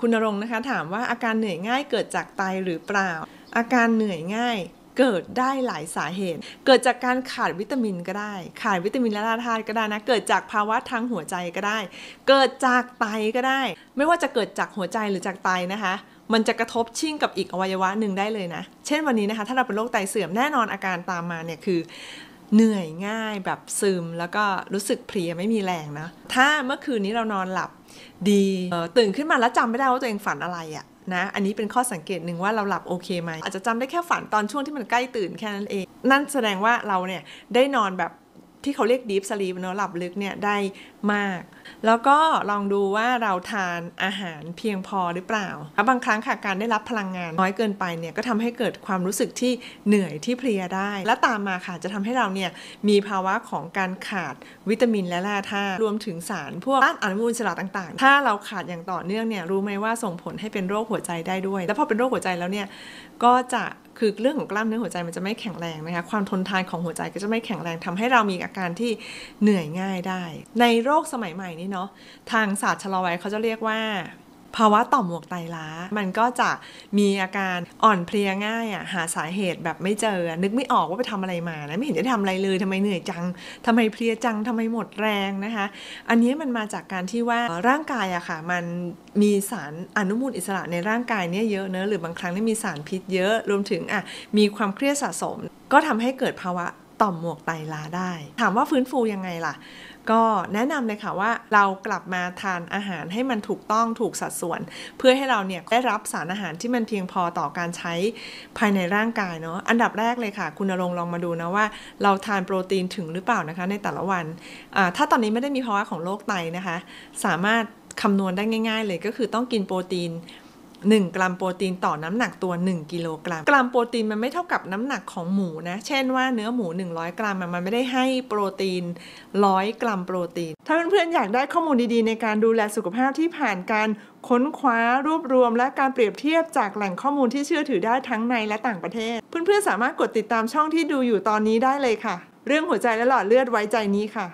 คุณนรงค์นะคะ ถามว่าอาการเหนื่อยง่าย เกิดจากไตหรือเปล่า อาการเหนื่อยง่าย เกิดได้หลายสาเหตุ เกิดจากการขาดวิตามินก็ได้ ขาด วิตามินและธาตุก็ได้นะเกิดจากภาวะทางหัวใจก็ได้ เกิดจากไตก็ได้ ไม่ว่าจะเกิดจากหัวใจหรือจากไตนะคะมันจะกระทบชิ่ง กับอีกอวัยวะหนึ่งได้เลยนะ เช่นวันนี้นะคะถ้าเราเป็นโรคไตเสื่อมแน่นอนอาการตามมาเนี่ยคือเหนื่อย ง่ายแบบ ซึม แล้วก็รู้สึกเพลียไม่มีแรงนะ ถ้าเมื่อคืนนี้เรานอนหลับ ดีตื่นขึ้นมาแล้วจำไม่ได้ว่าตัวเองฝันอะไรอะนะอันนี้เป็นข้อสังเกตหนึ่งว่าเราหลับโอเคไหมอาจจะจำได้แค่ฝันตอนช่วงที่มันใกล้ตื่นแค่นั้นเอง นั่นแสดงว่าเราเนี่ย ได้นอนแบบที่เขาเรียกดิฟสลีปเนาะหลับลึกเนี่ยได้มาก แล้วก็ลองดูว่าเราทานอาหารเพียงพอหรือเปล่าบางครั้งค่ะการได้รับพลังงานน้อยเกินไปเนี่ยก็ทำให้เกิดความรู้สึกที่เหนื่อยที่เพลียได้ และตามมาค่ะจะทำให้เราเนี่ยมีภาวะของการขาดวิตามินและแร่ธาตุรวมถึงสารพวกต้านอนุมูลอิสระต่าง ๆ ถ้าเราขาดอย่างต่อเนื่องเนี่ยรู้ไหมว่าส่งผลให้เป็นโรคหัวใจได้ด้วย แล้วพอเป็นโรคหัวใจแล้วเนี่ยก็จะคือเรื่องของกล้ามเนื้อหัวใจมันจะไม่แข็งแรงนะคะความทนทานของหัวใจก็จะไม่แข็งแรง ทำให้เรามีอาการที่เหนื่อยง่ายได้ ในโรคสมัยใหม่นี่เนาะทางศาสตร์ชะลอวัยเขาจะเรียกว่าภาวะต่อมหมวกไตล้ามันก็จะมีอาการอ่อนเพลียง่ายอ่ะหาสาเหตุแบบไม่เจอ นึกไม่ออกว่า ไปทำอะไรมานะไม่เห็นได้ทำอะไรเลยทำไมเหนื่อยจังทำไมเพลียจังทำไมหมดแรงนะคะ อันนี้มันมาจากการที่ว่าร่างกายอะค่ะ มันมีสารอนุมูลอิสระ ในร่างกายเนี่ยเยอะเนอะ หรือบางครั้งมีสารพิษเยอะ รวมถึงอ่ะมีความเครียดสะสมก็ทำให้เกิดภาวะต่อมหมวกไตลาได้ ถามว่าฟื้นฟูยังไงล่ะ ก็แนะนำเลยค่ะว่าเรากลับมาทานอาหารให้มันถูกต้องถูกสัดส่วน เพื่อให้เราเนี่ยได้รับสารอาหารที่มันเพียงพอต่อการใช้ภายในร่างกายเนาะ อันดับแรกเลยค่ะ คุณนรงลองมาดูนะว่าเราทานโปรตีนถึงหรือเปล่านะคะในแต่ละวัน ถ้าตอนนี้ไม่ได้มีภาวะของโรคไตนะคะ สามารถคำนวณได้ง่าย ๆ เลยก็คือต้องกินโปรตีน1กรัมโปรตีนต่อน้ำหนักตัว 1 กิโลกรัม กรัมโปรตีนมันไม่เท่ากับน้ำหนักของหมูนะ เช่นว่าเนื้อหมู100กรัมมันไม่ได้ให้โปรตีน100กรัมโปรตีน ถ้าเพื่อนๆอยากได้ข้อมูลดีๆ ในการดูแลสุขภาพที่ผ่านการค้นคว้ารวบรวมและการเปรียบเทียบจากแหล่งข้อมูลที่เชื่อถือได้ทั้งในและต่างประเทศ เพื่อนๆสามารถกดติดตามช่องที่ดูอยู่ตอนนี้ได้เลยค่ะ เรื่องหัวใจและหลอดเลือดไว้ใจนี้ค่ะ